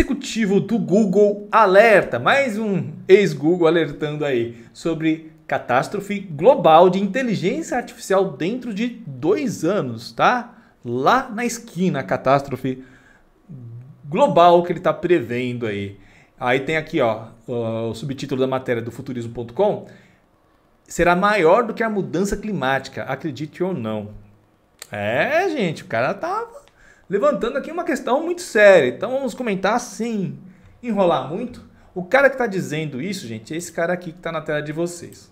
executivo do Google alerta, mais um ex-Google alertando aí, sobre catástrofe global de inteligência artificial dentro de dois anos, tá? Lá na esquina, a catástrofe global que ele está prevendo aí. Aí tem aqui, ó, o subtítulo da matéria do futurismo.com. Será maior do que a mudança climática, acredite ou não. É, gente, o cara tá levantando aqui uma questão muito séria. Então vamos comentar sem enrolar muito. O cara que está dizendo isso, gente, é esse cara aqui que está na tela de vocês.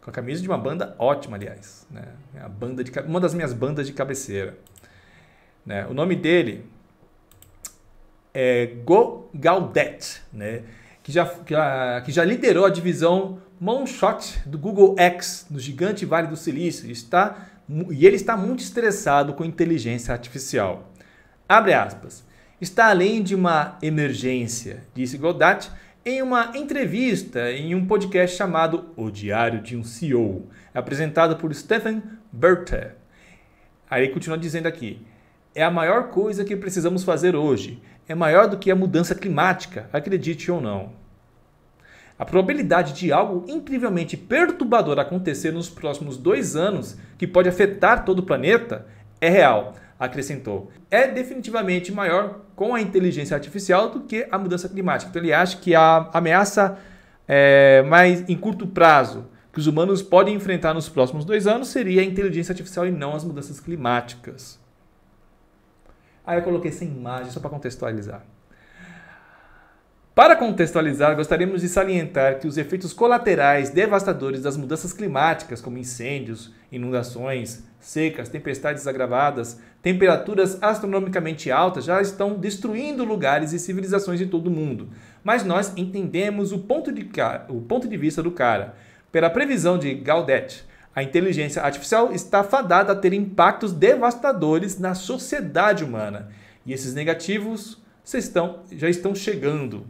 Com a camisa de uma banda ótima, aliás. Né? É a banda de, uma das minhas bandas de cabeceira. Né? O nome dele é Go Gaudet, né? que, já, que, já, ah, que já liderou a divisão Monshot do Google X no gigante Vale do Silício. Está e ele está muito estressado com inteligência artificial. Abre aspas. Está além de uma emergência, disse Godat em uma entrevista em um podcast chamado O Diário de um CEO, apresentado por Stephen Berter. Aí continua dizendo aqui: é a maior coisa que precisamos fazer hoje. É maior do que a mudança climática, acredite ou não. A probabilidade de algo incrivelmente perturbador acontecer nos próximos dois anos, que pode afetar todo o planeta, é real, acrescentou. É definitivamente maior com a inteligência artificial do que a mudança climática. Então ele acha que a ameaça é, mais em curto prazo que os humanos podem enfrentar nos próximos dois anos seria a inteligência artificial e não as mudanças climáticas. Aí eu coloquei essa imagem só para contextualizar. Para contextualizar, gostaríamos de salientar que os efeitos colaterais devastadores das mudanças climáticas, como incêndios, inundações, secas, tempestades agravadas, temperaturas astronomicamente altas, já estão destruindo lugares e civilizações em todo o mundo. Mas nós entendemos o ponto de, o ponto de vista do cara. Pela previsão de Gaudet, a inteligência artificial está fadada a ter impactos devastadores na sociedade humana. E esses negativos estão, já estão chegando.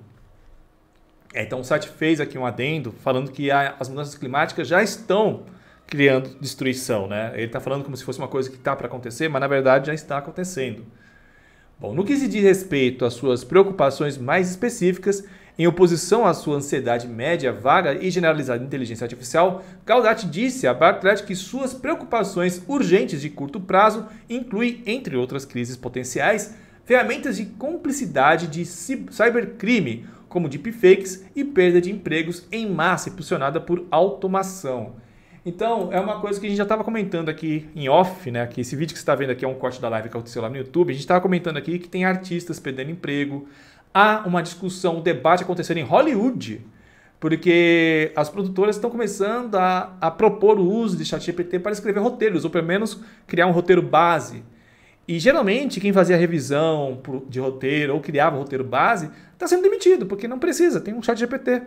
É, então o site fez aqui um adendo falando que a, as mudanças climáticas já estão criando destruição, né? Ele está falando como se fosse uma coisa que está para acontecer, mas na verdade já está acontecendo. Bom, no que se diz respeito às suas preocupações mais específicas, em oposição à sua ansiedade média, vaga e generalizada de inteligência artificial, Gaudat disse a Bartlett que suas preocupações urgentes de curto prazo incluem, entre outras crises potenciais, ferramentas de cumplicidade de cybercrime, como deepfakes e perda de empregos em massa impulsionada por automação. Então, é uma coisa que a gente já estava comentando aqui em off, né? Que esse vídeo que você está vendo aqui é um corte da live que aconteceu lá no YouTube. A gente estava comentando aqui que tem artistas perdendo emprego. Há uma discussão, um debate acontecendo em Hollywood, porque as produtoras estão começando a, a propor o uso de ChatGPT para escrever roteiros, ou pelo menos criar um roteiro base. E geralmente quem fazia revisão de roteiro ou criava um roteiro base está sendo demitido, porque não precisa, tem um chat GPT.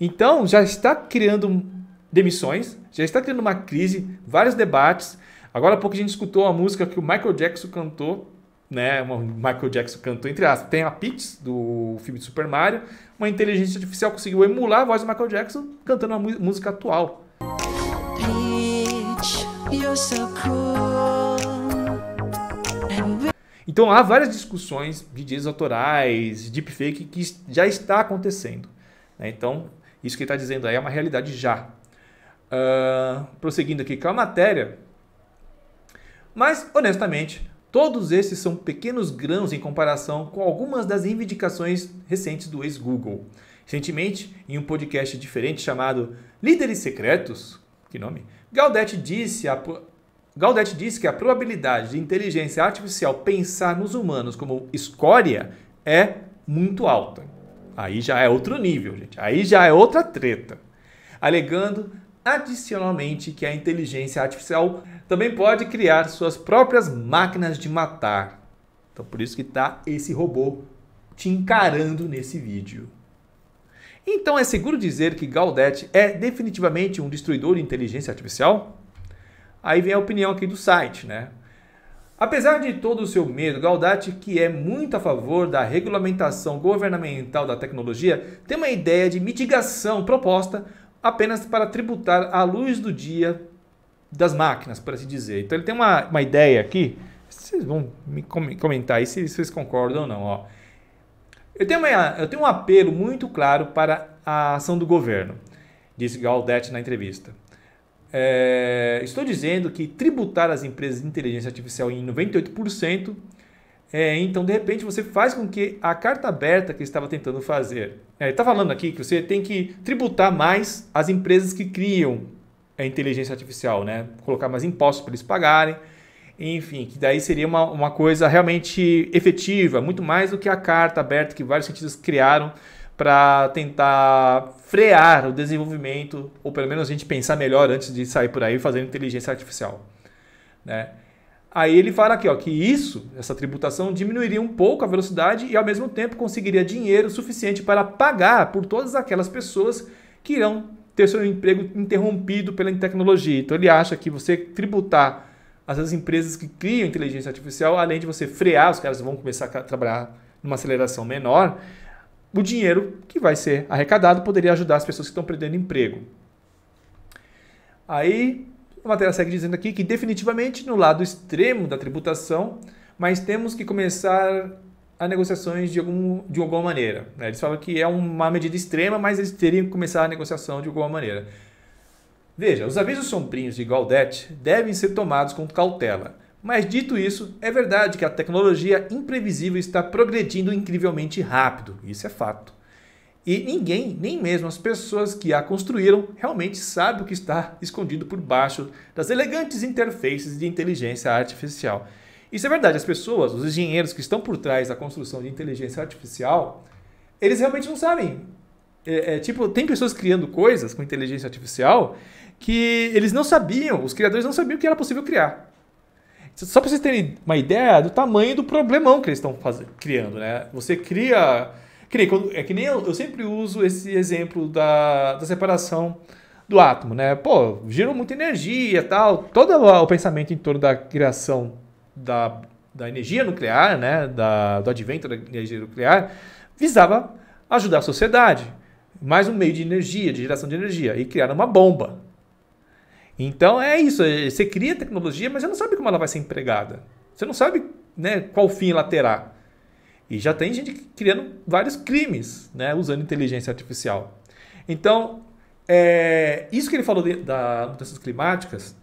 Então, já está criando demissões, já está criando uma crise, vários debates. Agora há pouco a gente escutou a música que o Michael Jackson cantou, né? Uma, Michael Jackson cantou, entre aspas, tem a Peach do filme de Super Mario. Uma inteligência artificial conseguiu emular a voz do Michael Jackson cantando a música atual. Peach, então há várias discussões de direitos autorais, deepfake, que já está acontecendo. Né? Então, isso que ele está dizendo aí é uma realidade já. Uh, prosseguindo aqui com é a matéria. Mas, honestamente, todos esses são pequenos grãos em comparação com algumas das reivindicações recentes do ex-Google. Recentemente, em um podcast diferente chamado Líderes Secretos, que nome? Gaudete disse a, Gaudet diz que a probabilidade de inteligência artificial pensar nos humanos como escória é muito alta. Aí já é outro nível, gente. Aí já é outra treta. Alegando adicionalmente que a inteligência artificial também pode criar suas próprias máquinas de matar. Então por isso que está esse robô te encarando nesse vídeo. Então é seguro dizer que Gaudet é definitivamente um destruidor de inteligência artificial? Aí vem a opinião aqui do site, né? Apesar de todo o seu medo, Galdati, que é muito a favor da regulamentação governamental da tecnologia, tem uma ideia de mitigação proposta apenas para tributar a luz do dia das máquinas, por assim dizer. Então ele tem uma, uma ideia aqui, vocês vão me comentar aí se vocês concordam ou não. Ó. Eu, tenho uma, eu tenho um apelo muito claro para a ação do governo, disse Galdati na entrevista. É, estou dizendo que tributar as empresas de inteligência artificial em 98%, é, então de repente você faz com que a carta aberta que estava tentando fazer. Está é, tá falando aqui que você tem que tributar mais as empresas que criam a inteligência artificial, né? colocar mais impostos para eles pagarem. Enfim, que daí seria uma, uma coisa realmente efetiva, muito mais do que a carta aberta que vários cientistas criaram para tentar frear o desenvolvimento, ou pelo menos a gente pensar melhor antes de sair por aí fazendo inteligência artificial. Né? Aí ele fala aqui ó, que isso, essa tributação, diminuiria um pouco a velocidade e ao mesmo tempo conseguiria dinheiro suficiente para pagar por todas aquelas pessoas que irão ter seu emprego interrompido pela tecnologia. Então ele acha que você tributar as empresas que criam inteligência artificial, além de você frear, os caras vão começar a trabalhar numa aceleração menor, o dinheiro que vai ser arrecadado poderia ajudar as pessoas que estão perdendo emprego. Aí a matéria segue dizendo aqui que definitivamente no lado extremo da tributação, mas temos que começar a negociações de, algum, de alguma maneira. Né? Eles falam que é uma medida extrema, mas eles teriam que começar a negociação de alguma maneira. Veja, os avisos sombrinhos de Gaudet devem ser tomados com cautela mas dito isso, é verdade que a tecnologia imprevisível está progredindo incrivelmente rápido, isso é fato. E ninguém, nem mesmo as pessoas que a construíram, realmente sabe o que está escondido por baixo das elegantes interfaces de inteligência artificial. Isso é verdade, as pessoas, os engenheiros que estão por trás da construção de inteligência artificial, eles realmente não sabem. É, é, tipo, tem pessoas criando coisas com inteligência artificial que eles não sabiam, os criadores não sabiam que era possível criar. Só para vocês terem uma ideia do tamanho do problemão que eles estão criando, né? Você cria. cria é que nem eu, eu sempre uso esse exemplo da, da separação do átomo, né? Pô, gerou muita energia tal. Todo o pensamento em torno da criação da, da energia nuclear, né? Da, do advento da energia nuclear, visava ajudar a sociedade. Mais um meio de energia, de geração de energia. E criaram uma bomba. Então é isso, é, você cria tecnologia, mas você não sabe como ela vai ser empregada. Você não sabe né, qual fim ela terá. E já tem gente criando vários crimes né, usando inteligência artificial. Então, é, isso que ele falou de, das mudanças climáticas,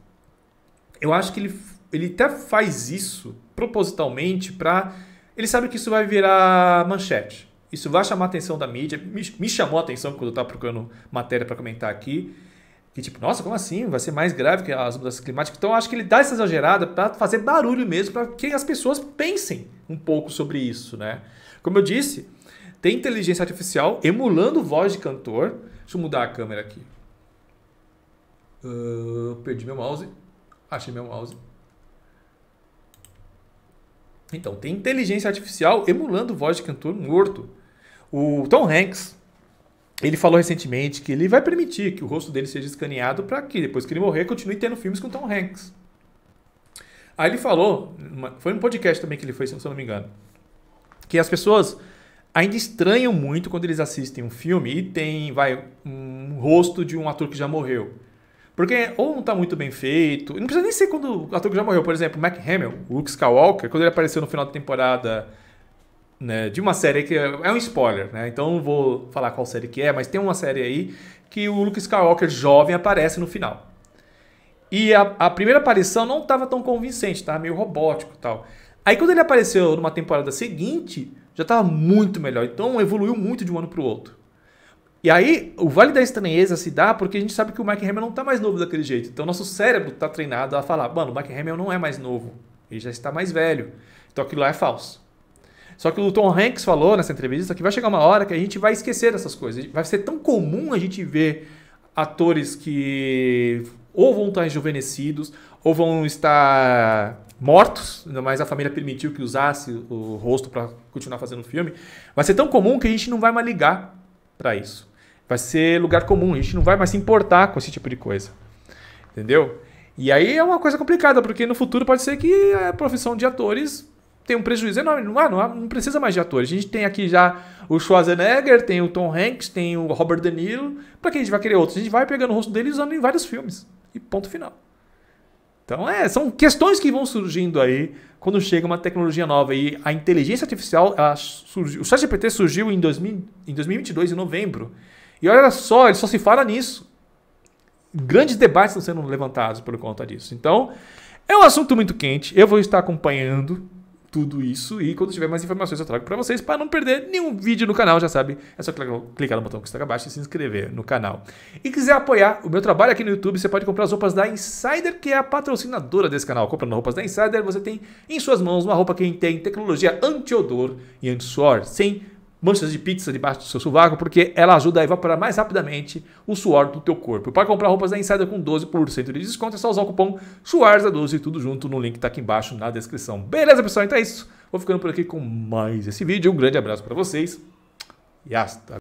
eu acho que ele, ele até faz isso propositalmente para. Ele sabe que isso vai virar manchete. Isso vai chamar a atenção da mídia. Me, me chamou a atenção quando eu estava procurando matéria para comentar aqui. Que tipo, nossa, como assim? Vai ser mais grave que as mudanças climáticas. Então, acho que ele dá essa exagerada para fazer barulho mesmo, para que as pessoas pensem um pouco sobre isso, né? Como eu disse, tem inteligência artificial emulando voz de cantor. Deixa eu mudar a câmera aqui. Uh, perdi meu mouse. Achei meu mouse. Então, tem inteligência artificial emulando voz de cantor morto. O Tom Hanks, ele falou recentemente que ele vai permitir que o rosto dele seja escaneado para que depois que ele morrer continue tendo filmes com Tom Hanks. Aí ele falou, foi num podcast também que ele foi, se eu não me engano, que as pessoas ainda estranham muito quando eles assistem um filme e tem, vai, um rosto de um ator que já morreu. Porque ou não está muito bem feito, não precisa nem ser quando o ator que já morreu, por exemplo, Mac Hamill, Luke Skywalker, quando ele apareceu no final da temporada né, de uma série que é, é um spoiler, né? Então não vou falar qual série que é, mas tem uma série aí que o Luke Skywalker jovem aparece no final. E a, a primeira aparição não estava tão convincente, tá? Meio robótico e tal. Aí quando ele apareceu numa temporada seguinte, já estava muito melhor. Então evoluiu muito de um ano para o outro. E aí, o Vale da Estranheza se dá porque a gente sabe que o Mike Hamill não está mais novo daquele jeito. Então, nosso cérebro está treinado a falar, mano, o Mike Hamill não é mais novo. Ele já está mais velho. Então, aquilo lá é falso. Só que o Tom Hanks falou nessa entrevista que vai chegar uma hora que a gente vai esquecer dessas coisas. Vai ser tão comum a gente ver atores que ou vão estar enjuvenecidos ou vão estar mortos, mas a família permitiu que usasse o rosto para continuar fazendo o filme. Vai ser tão comum que a gente não vai mais ligar para isso. Vai ser lugar comum, a gente não vai mais se importar com esse tipo de coisa. Entendeu? E aí é uma coisa complicada, porque no futuro pode ser que a é profissão de atores tem um prejuízo enorme. Não, não, não precisa mais de atores. A gente tem aqui já o Schwarzenegger, tem o Tom Hanks, tem o Robert De Niro. Pra que a gente vai querer outros? A gente vai pegando o rosto deles usando em vários filmes. E ponto final. Então, é, são questões que vão surgindo aí quando chega uma tecnologia nova. E a inteligência artificial, surgiu, o ChatGPT surgiu em, 2000, em 2022, em novembro. E olha só, ele só se fala nisso. Grandes debates estão sendo levantados por conta disso. Então, é um assunto muito quente. Eu vou estar acompanhando tudo isso. E quando tiver mais informações eu trago para vocês. Para não perder nenhum vídeo no canal, já sabe, é só clicar no botão que está abaixo e se inscrever no canal. E quiser apoiar o meu trabalho aqui no YouTube, você pode comprar as roupas da Insider, que é a patrocinadora desse canal. Comprando roupas da Insider, você tem em suas mãos uma roupa que tem tecnologia anti-odor e anti-suor, sem manchas de pizza debaixo do seu sovaco, porque ela ajuda a evaporar mais rapidamente o suor do teu corpo. Para comprar roupas da Insider com 12% de desconto, é só usar o cupom SUARZA12, tudo junto no link que tá aqui embaixo na descrição. Beleza, pessoal? Então é isso. Vou ficando por aqui com mais esse vídeo. Um grande abraço para vocês e hasta